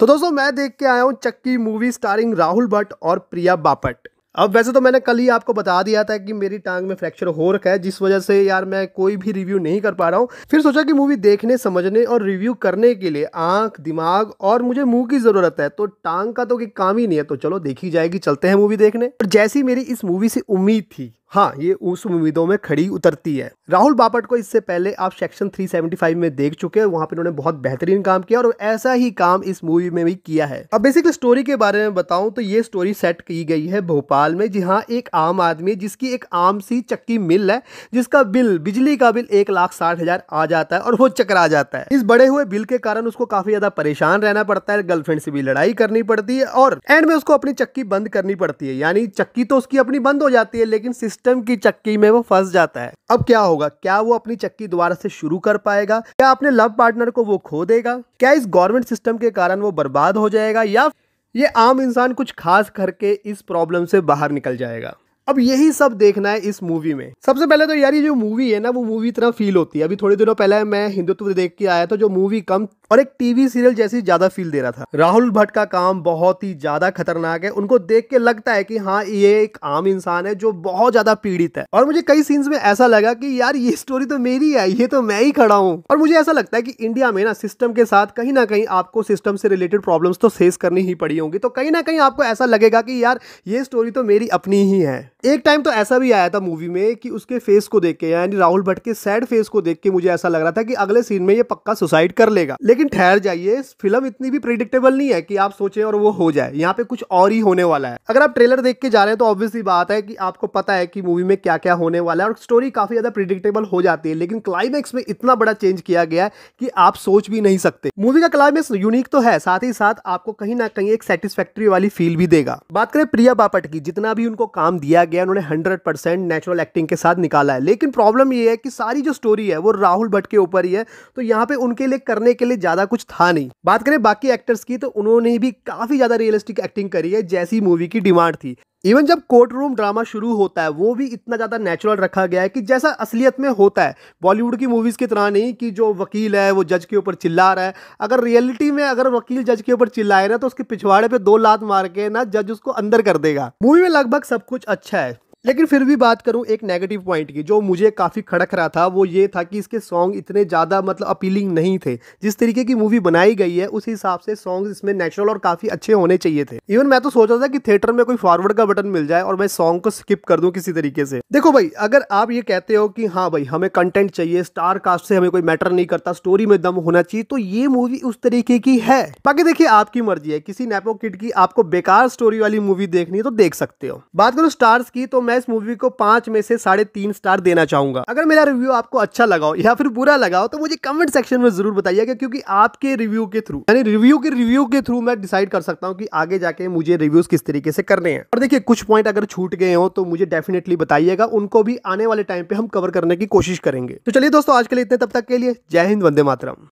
तो दोस्तों मैं देख के आया हूँ चक्की मूवी स्टारिंग राहुल भट्ट और प्रिया बापट अब वैसे तो मैंने कल ही आपको बता दिया था कि मेरी टांग में फ्रैक्चर हो रखा है जिस वजह से यार मैं कोई भी रिव्यू नहीं कर पा रहा हूँ फिर सोचा कि मूवी देखने समझने और रिव्यू करने के लिए आंख दिमाग और मुझे मुंह की ज़रूरत है तो टांग का तो कोई काम ही नहीं है तो चलो देखी जाएगी चलते हैं मूवी देखने और जैसी मेरी इस मूवी से उम्मीद थी हाँ ये उस उम्मीदों में खड़ी उतरती है राहुल बापट को इससे पहले आप सेक्शन 375 में देख चुके हैं वहां पे उन्होंने बहुत बेहतरीन काम किया और ऐसा ही काम इस मूवी में भी किया है अब बेसिकली स्टोरी के बारे में बताऊं तो ये स्टोरी सेट की गई है भोपाल में जहाँ एक आम आदमी जिसकी एक आम सी चक्की मिल है जिसका बिल बिजली का बिल एक लाख साठ हजार आ जाता है और वो चकरा जाता है इस बड़े हुए बिल के कारण उसको काफी ज्यादा परेशान रहना पड़ता है गर्लफ्रेंड से भी लड़ाई करनी पड़ती है और एंड में उसको अपनी चक्की बंद करनी पड़ती है यानी चक्की तो उसकी अपनी बंद हो जाती है लेकिन सिस्टम सिस्टम की चक्की में वो फंस जाता है अब क्या होगा क्या वो अपनी चक्की दोबारा से शुरू कर पाएगा क्या अपने लव पार्टनर को वो खो देगा क्या इस गवर्नमेंट सिस्टम के कारण वो बर्बाद हो जाएगा या ये आम इंसान कुछ खास करके इस प्रॉब्लम से बाहर निकल जाएगा अब यही सब देखना है इस मूवी में सबसे पहले तो यार ये जो मूवी है ना वो मूवी इतना फील होती है अभी थोड़ी दिनों पहले मैं हिंदुत्व देख के आया था जो मूवी कम और एक टीवी सीरियल जैसी ज्यादा फील दे रहा था राहुल भट्ट का काम बहुत ही ज्यादा खतरनाक है उनको देख के लगता है कि हाँ ये एक आम इंसान है जो बहुत ज्यादा पीड़ित है और मुझे कई सीन्स में ऐसा लगा कि यार ये स्टोरी तो मेरी है ये तो मैं ही खड़ा हूँ और मुझे ऐसा लगता है कि इंडिया में ना सिस्टम के साथ कहीं ना कहीं आपको सिस्टम से रिलेटेड प्रॉब्लम तो फेस करनी ही पड़ी होंगी तो कहीं ना कहीं आपको ऐसा लगेगा कि यार ये स्टोरी तो मेरी अपनी ही है एक टाइम तो ऐसा भी आया था मूवी में कि उसके फेस को देख के यानी राहुल भट्ट के सैड फेस को देख के मुझे ऐसा लग रहा था कि अगले सीन में ये पक्का सुसाइड कर लेगा लेकिन लेकिन ठहर जाइए फिल्म इतनी भी प्रिडिक्टेबल नहीं है कि आप सोचें और वो हो जाए यहाँ पे कुछ और ही होने वाला है अगर आप ट्रेलर देख के जा रहे हैं तो ऑब्वियसली बात है कि आपको पता है कि मूवी में क्या क्या होने वाला है और स्टोरी काफी ज्यादा प्रिडिक्टेबल हो जाती है लेकिन क्लाइमैक्स में इतना बड़ा चेंज किया गया है कि आप सोच भी नहीं सकते मूवी का क्लाइमैक्स यूनिक तो है साथ ही साथ आपको कहीं ना कहीं एक सेटिस्फैक्ट्री वाली फील भी देगा बात करें प्रिया बापट की जितना भी उनको काम दिया गया उन्होंने हंड्रेड नेचुरल एक्टिंग के साथ निकाला है लेकिन प्रॉब्लम यह है कि सारी जो स्टोरी है वो राहुल भट्ट के ऊपर ही है तो यहाँ पे उनके लिए करने के लिए ज़्यादा कुछ था नहीं बात करें बाकी एक्टर्स की तो उन्होंने भी काफ़ी ज़्यादा रियलिस्टिक एक्टिंग करी है जैसी मूवी की डिमांड थी इवन जब कोर्ट रूम ड्रामा शुरू होता है वो भी इतना ज़्यादा नेचुरल रखा गया है कि जैसा असलियत में होता है बॉलीवुड की मूवीज़ की तरह नहीं कि जो वकील है वो जज के ऊपर चिल्ला रहा है अगर रियलिटी में अगर वकील जज के ऊपर चिल्लाए ना तो उसके पिछवाड़े पे दो लात मार के ना जज उसको अंदर कर देगा मूवी में लगभग सब कुछ अच्छा है लेकिन फिर भी बात करूँ एक नेगेटिव पॉइंट की जो मुझे काफ़ी खड़क रहा था वो ये था कि इसके सॉन्ग इतने ज़्यादा मतलब अपीलिंग नहीं थे जिस तरीके की मूवी बनाई गई है उस हिसाब से सॉन्ग इसमें नेचुरल और काफ़ी अच्छे होने चाहिए थे इवन मैं तो सोच रहा था कि थिएटर में कोई फॉरवर्ड का बटन मिल जाए और मैं सॉन्ग को स्किप कर दूँ किसी तरीके से देखो भाई अगर आप ये कहते हो कि हाँ भाई हमें कंटेंट चाहिए स्टार कास्ट से हमें कोई मैटर नहीं करता स्टोरी में दम होना चाहिए तो ये मूवी उस तरीके की है बाकी देखिए आपकी मर्जी है किसी नेपो किड की आपको बेकार स्टोरी वाली मूवी देखनी है तो देख सकते हो बात करो स्टार्स की तो मैं इस मूवी को पांच में से साढ़े तीन स्टार देना चाहूंगा अगर मेरा रिव्यू आपको अच्छा लगाओ या फिर बुरा लगाओ तो मुझे कमेंट सेक्शन में जरूर बताइएगा क्योंकि आपके रिव्यू के थ्रू यानी रिव्यू के रिव्यू के थ्रू मैं डिसाइड कर सकता हूँ कि आगे जाके मुझे रिव्यूज किस तरीके से करने हैं और देखिये कुछ पॉइंट अगर छूट गए हो तो मुझे डेफिनेटली बताइएगा उनको भी आने वाले टाइम पे हम कवर करने की कोशिश करेंगे तो चलिए दोस्तों आज के लिए इतने तब तक के लिए जय हिंद वंदे मातरम